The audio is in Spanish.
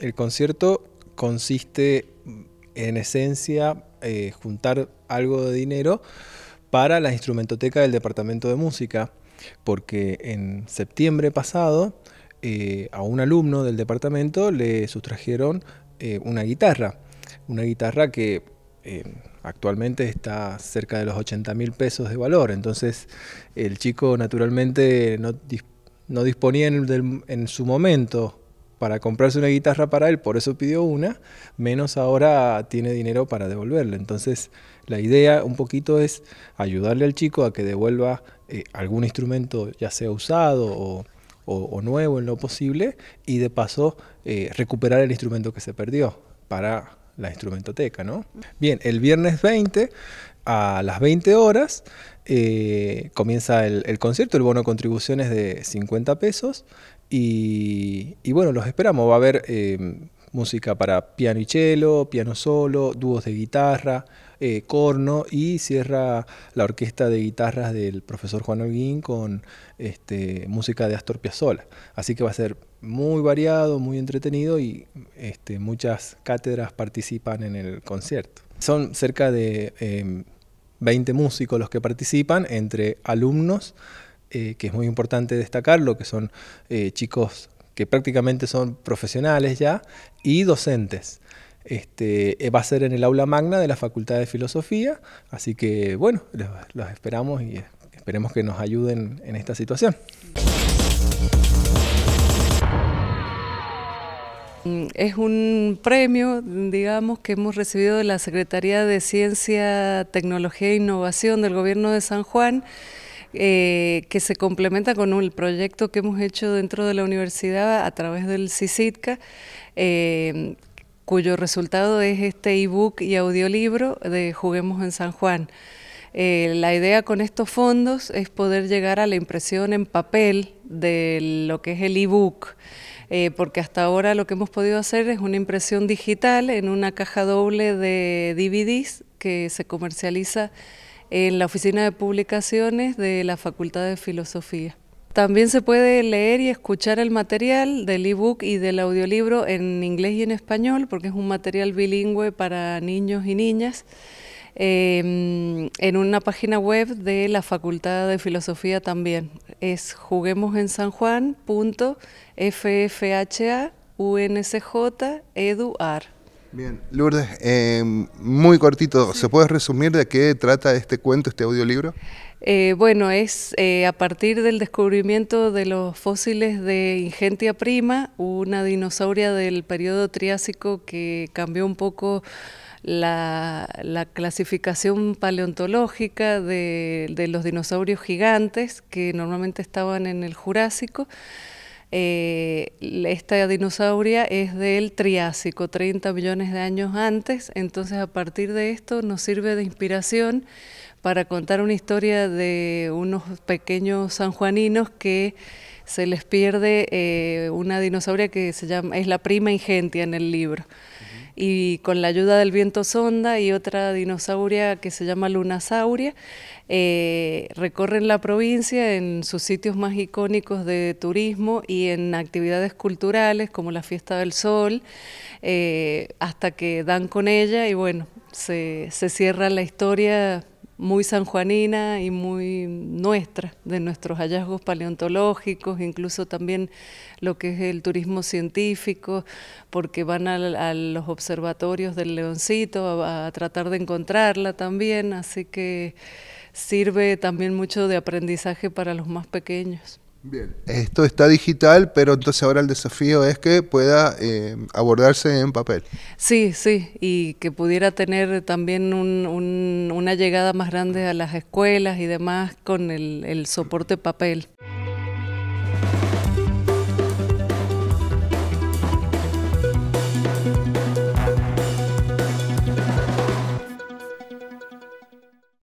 El concierto consiste en esencia eh, juntar algo de dinero para la instrumentoteca del Departamento de Música, porque en septiembre pasado eh, a un alumno del departamento le sustrajeron eh, una guitarra, una guitarra que actualmente está cerca de los 80 mil pesos de valor, entonces el chico naturalmente no, disponía en, en su momento para comprarse una guitarra para él, por eso pidió una, menos ahora tiene dinero para devolverla. Entonces, la idea un poquito es ayudarle al chico a que devuelva eh, algún instrumento, ya sea usado o, nuevo en lo posible, y de paso eh, recuperar el instrumento que se perdió para la instrumentoteca, ¿no? Bien, el viernes 20 a las 20 horas eh, comienza el, concierto, el bono contribuciones de 50 pesos y, bueno, los esperamos, va a haber eh, música para piano y cello, piano solo, dúos de guitarra, eh, corno y cierra la orquesta de guitarras del profesor Juan Olguín con este, música de Astor Piazzolla. Así que va a ser muy variado, muy entretenido y este, muchas cátedras participan en el concierto. Son cerca de... Em, 20 músicos los que participan, entre alumnos, eh, que es muy importante destacarlo, que son eh, chicos que prácticamente son profesionales ya, y docentes. Este, eh, va a ser en el aula magna de la Facultad de Filosofía, así que bueno, los esperamos y esperemos que nos ayuden en esta situación. Mm, es un premio, digamos, que hemos recibido de la Secretaría de Ciencia, Tecnología e Innovación del Gobierno de San Juan, eh, que se complementa con un proyecto que hemos hecho dentro de la universidad a través del CICITCA, eh, cuyo resultado es este ebook y audiolibro de Juguemos en San Juan. Eh, la idea con estos fondos es poder llegar a la impresión en papel de lo que es el ebook. Eh, porque hasta ahora lo que hemos podido hacer es una impresión digital en una caja doble de DVDs que se comercializa en la oficina de publicaciones de la Facultad de Filosofía. También se puede leer y escuchar el material del ebook y del audiolibro en inglés y en español, porque es un material bilingüe para niños y niñas, eh, en una página web de la Facultad de Filosofía también es juguemos en San Juan UNCJ EDUAR. Bien, Lourdes, em, muy cortito, ¿se puede resumir de qué trata este cuento, este audiolibro? Eh, bueno, es eh, a partir del descubrimiento de los fósiles de Ingentia prima, una dinosauria del periodo Triásico que cambió un poco la, clasificación paleontológica de, los dinosaurios gigantes que normalmente estaban en el Jurásico. Eh, esta dinosauria es del Triásico, 30 millones de años antes, entonces a partir de esto nos sirve de inspiración para contar una historia de unos pequeños sanjuaninos que se les pierde eh, una dinosauria que se llama, es la prima ingentia en el libro y con la ayuda del viento sonda y otra dinosauria que se llama lunasauria, eh, recorren la provincia en sus sitios más icónicos de turismo y en actividades culturales como la Fiesta del Sol, eh, hasta que dan con ella y bueno, se, se cierra la historia muy sanjuanina y muy nuestra, de nuestros hallazgos paleontológicos, incluso también lo que es el turismo científico, porque van a, los observatorios del leoncito a tratar de encontrarla también, así que sirve también mucho de aprendizaje para los más pequeños. Bien. Esto está digital, pero entonces ahora el desafío es que pueda eh, abordarse en papel. Sí, sí, y que pudiera tener también una llegada más grande a las escuelas y demás con el soporte papel.